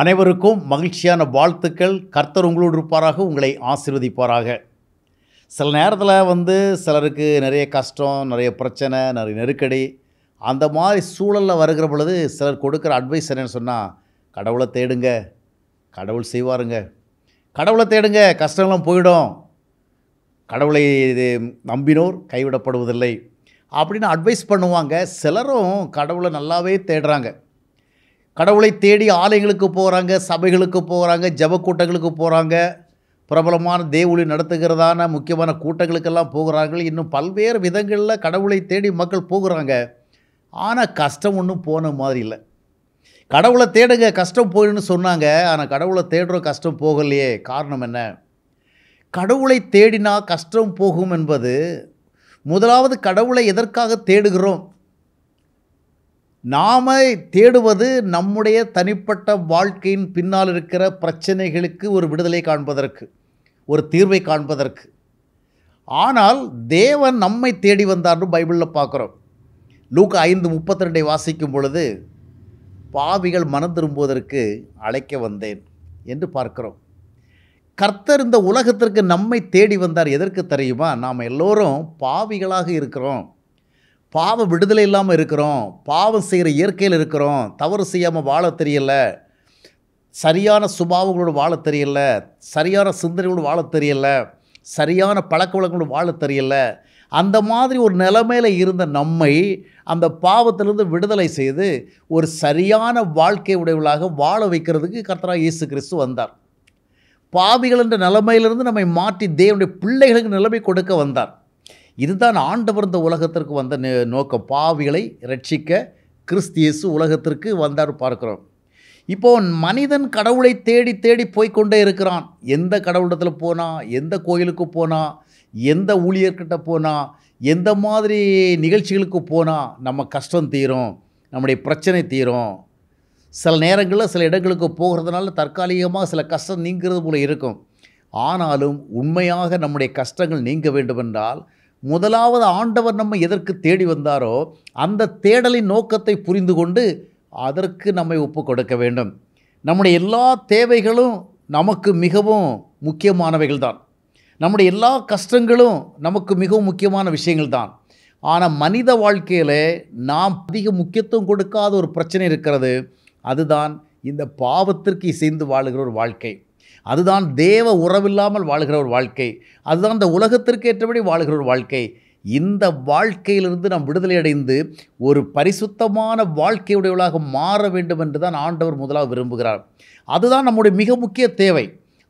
அனைவருக்கும் மகிழ்ச்சியான வாழ்த்துக்கள் கர்த்தர் உங்களோடு இருப்பாராக உங்களை ஆசிர்வதிப்பாராக சில நேரத்தில் வந்து சிலருக்கு நிறைய கஷ்டம் நிறைய பிரச்சனை நிறைய நெருக்கடி அந்த மாதிரி சூழலில் வருகிற பொழுது சிலர் கொடுக்குற அட்வைஸ் என்னென்னு சொன்னால் கடவுளை தேடுங்க கடவுள் செய்வாருங்க கடவுளை தேடுங்க கஷ்டங்களும் போயிடும் கடவுளை இது நம்பினோர் கைவிடப்படுவதில்லை அப்படின்னு அட்வைஸ் பண்ணுவாங்க சிலரும் கடவுளை நல்லாவே தேடுறாங்க கடவுளை தேடி ஆலயங்களுக்கு போகிறாங்க சபைகளுக்கு போகிறாங்க ஜப கூட்டங்களுக்கு போகிறாங்க பிரபலமான தேவொழி நடத்துகிறதான முக்கியமான கூட்டங்களுக்கெல்லாம் போகிறார்கள் இன்னும் பல்வேறு விதங்களில் கடவுளை தேடி மக்கள் போகிறாங்க ஆனால் கஷ்டம் ஒன்றும் போன மாதிரி இல்லை கடவுளை தேடுங்க கஷ்டம் போயிடுன்னு சொன்னாங்க ஆனால் கடவுளை தேடுற கஷ்டம் போகலையே காரணம் என்ன கடவுளை தேடினா கஷ்டம் போகும் என்பது முதலாவது கடவுளை எதற்காக தேடுகிறோம் நாம் தேடுவது நம்முடைய தனிப்பட்ட வாழ்க்கையின் பின்னால் இருக்கிற பிரச்சனைகளுக்கு ஒரு விடுதலை காண்பதற்கு ஒரு தீர்வை காண்பதற்கு ஆனால் தேவன் நம்மை தேடி வந்தார்னு பைபிளில் பார்க்குறோம் லூக் ஐந்து முப்பத்தி ரெண்டை வாசிக்கும் பொழுது பாவிகள் மனம் திரும்புவதற்கு அழைக்க வந்தேன் என்று பார்க்கிறோம் கர்த்தர் இந்த உலகத்திற்கு நம்மை தேடி வந்தார் எதற்கு தெரியுமா நாம் எல்லோரும் பாவிகளாக இருக்கிறோம் பாவ விடுதலை இல்லாமல் இருக்கிறோம் பாவம் செய்கிற இயற்கையில் இருக்கிறோம் தவறு செய்யாமல் வாழ தெரியல சரியான சுபாவங்களோடு வாழ தெரியல சரியான சிந்தனைகளோடு வாழ தெரியல சரியான பழக்க வழக்கங்களோடு வாழ தெரியல அந்த மாதிரி ஒரு நிலைமையில் இருந்த நம்மை அந்த பாவத்திலிருந்து விடுதலை செய்து ஒரு சரியான வாழ்க்கை உடையவளாக வாழ வைக்கிறதுக்கு கர்த்தராக இயேசு கிறிஸ்து வந்தார் பாவிகள் என்ற நிலைமையிலிருந்து நம்மை மாற்றி தேவனுடைய பிள்ளைகளுக்கு நிலைமை கொடுக்க வந்தார் இதுதான் ஆண்டவர் இந்த உலகத்திற்கு வந்த நோக்கம் பாவிகளை ரட்சிக்க கிறிஸ்தியேசு உலகத்திற்கு வந்தார் பார்க்குறோம் இப்போது மனிதன் கடவுளை தேடி தேடி போய்கொண்டே இருக்கிறான் எந்த கடவுளிடத்தில் போனால் எந்த கோயிலுக்கு போனால் எந்த ஊழியர்கிட்ட போனால் எந்த மாதிரி நிகழ்ச்சிகளுக்கு போனால் நம்ம கஷ்டம் தீரும் நம்முடைய பிரச்சனை தீரும் சில நேரங்களில் சில இடங்களுக்கு போகிறதுனால தற்காலிகமாக சில கஷ்டம் நீங்கிறது போல இருக்கும் ஆனாலும் உண்மையாக நம்முடைய கஷ்டங்கள் நீங்க வேண்டுமென்றால் முதலாவது ஆண்டவர் நம்ம எதற்கு தேடி வந்தாரோ அந்த தேடலின் நோக்கத்தை புரிந்து கொண்டு அதற்கு நம்மை ஒப்பு கொடுக்க வேண்டும் நம்முடைய எல்லா தேவைகளும் நமக்கு மிகவும் முக்கியமானவைகள் தான் நம்முடைய எல்லா கஷ்டங்களும் நமக்கு மிகவும் முக்கியமான விஷயங்கள் தான் ஆனால் மனித வாழ்க்கையில் நாம் அதிக முக்கியத்துவம் கொடுக்காத ஒரு பிரச்சனை இருக்கிறது அதுதான் இந்த பாவத்திற்கு இசைந்து வாழுகிற ஒரு வாழ்க்கை அதுதான் தேவ உறவில்லாமல் வாழ்கிற ஒரு வாழ்க்கை அதுதான் அந்த உலகத்திற்கு ஏற்றபடி வாழ்கிற ஒரு வாழ்க்கை இந்த வாழ்க்கையிலிருந்து நாம் விடுதலை அடைந்து ஒரு பரிசுத்தமான வாழ்க்கையுடையவளாக மாற வேண்டும் என்று தான் ஆண்டவர் முதலாக விரும்புகிறார் அதுதான் நம்முடைய மிக முக்கிய தேவை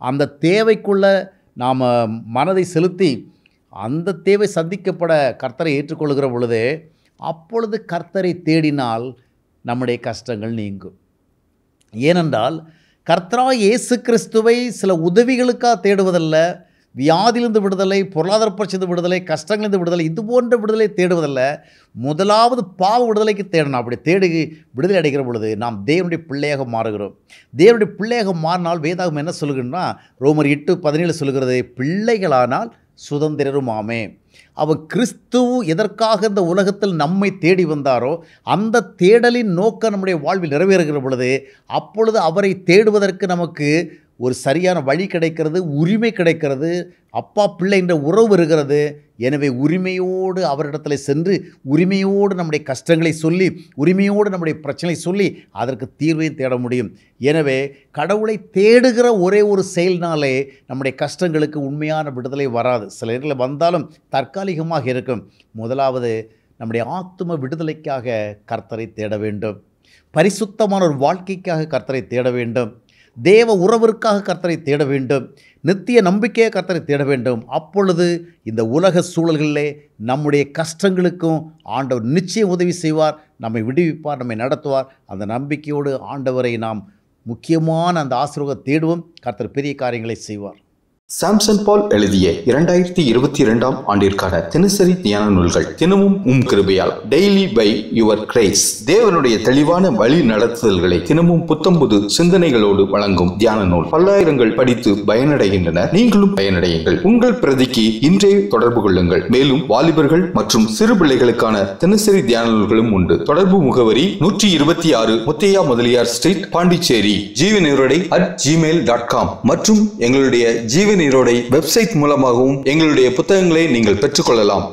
அந்த தேவைக்குள்ள நாம் மனதை செலுத்தி அந்த தேவை சந்திக்கப்பட கர்த்தரை ஏற்றுக்கொள்கிற பொழுது அப்பொழுது கர்த்தரை தேடினால் நம்முடைய கஷ்டங்கள் நீங்கும் ஏனென்றால் கர்த்தரா இயேசு கிறிஸ்துவை சில உதவிகளுக்காக தேடுவதல்ல வியாதியிலிருந்து விடுதலை பொருளாதார பிரச்சனை விடுதலை கஷ்டங்களிலிருந்து விடுதலை இது போன்ற விடுதலை தேடுவதல்ல முதலாவது பாவ விடுதலைக்கு தேடணும் அப்படி தேடு விடுதலை அடைகிற பொழுது நாம் தேவனுடைய பிள்ளையாக மாறுகிறோம் தேவனுடைய பிள்ளையாக மாறினால் வேதாகம் என்ன சொல்லுங்கன்னா ரோமர் எட்டு பதினேழு சொல்லுகிறது பிள்ளைகளானால் சுதந்திரருமாமே அவர் கிறிஸ்துவு எதற்காக இந்த உலகத்தில் நம்மை தேடி வந்தாரோ அந்த தேடலின் நோக்கம் நம்முடைய வாழ்வில் நிறைவேறுகிற பொழுது அப்பொழுது அவரை தேடுவதற்கு நமக்கு ஒரு சரியான வழி கிடைக்கிறது உரிமை கிடைக்கிறது அப்பா பிள்ளை என்ற உறவு இருக்கிறது எனவே உரிமையோடு அவரிடத்தில் சென்று உரிமையோடு நம்முடைய கஷ்டங்களை சொல்லி உரிமையோடு நம்முடைய பிரச்சனை சொல்லி அதற்கு தீர்வையும் தேட முடியும் எனவே கடவுளை தேடுகிற ஒரே ஒரு செயல்னாலே நம்முடைய கஷ்டங்களுக்கு உண்மையான விடுதலை வராது சில நேரங்களில் வந்தாலும் தற்காலிகமாக இருக்கும் முதலாவது நம்முடைய ஆத்ம விடுதலைக்காக கர்த்தரை தேட வேண்டும் பரிசுத்தமான ஒரு வாழ்க்கைக்காக கர்த்தரை தேட வேண்டும் தேவ உறவிற்காக கர்த்தரை தேட வேண்டும் நித்திய நம்பிக்கையை கர்த்தரை தேட வேண்டும் அப்பொழுது இந்த உலக சூழல்களிலே நம்முடைய கஷ்டங்களுக்கும் ஆண்டவர் நிச்சயம் உதவி செய்வார் நம்மை விடுவிப்பார் நம்மை நடத்துவார் அந்த நம்பிக்கையோடு ஆண்டவரை நாம் முக்கியமான அந்த ஆசீர்வாதம் தேடுவோம் கர்த்தர் பெரிய காரியங்களை செய்வார் சாம்சன் பால் எழுதிய இரண்டாயிரத்தி இருபத்தி இரண்டாம் ஆண்டிற்கான தினசரி தியான நூல்கள் தினமும் உம் கிருபையால் டெய்லி பை யுவர் கிரேஸ் தேவனுடைய தெளிவான வழி நடத்துதல்களை தினமும் புத்தம்புது சிந்தனைகளோடு வழங்கும் தியான நூல் பல்லாயிரங்கள் படித்து பயனடைகின்றனர் நீங்களும் பயனடையுங்கள் உங்கள் பிரதிக்கு இன்றே தொடர்பு கொள்ளுங்கள் மேலும் வாலிபர்கள் மற்றும் சிறு பிள்ளைகளுக்கான தினசரி தியான நூல்களும் உண்டு தொடர்பு முகவரி நூற்றி இருபத்தி ஆறு முத்தையா முதலியார் ஸ்ட்ரீட் பாண்டிச்சேரி ஜீவ நேரடை அட் ஜிமெயில் டாட் காம் மற்றும் எங்களுடைய ஜீவ நீரோடை வெப்சைட் மூலமாகவும் எங்களுடைய புத்தகங்களை நீங்கள் பெற்றுக்கொள்ளலாம்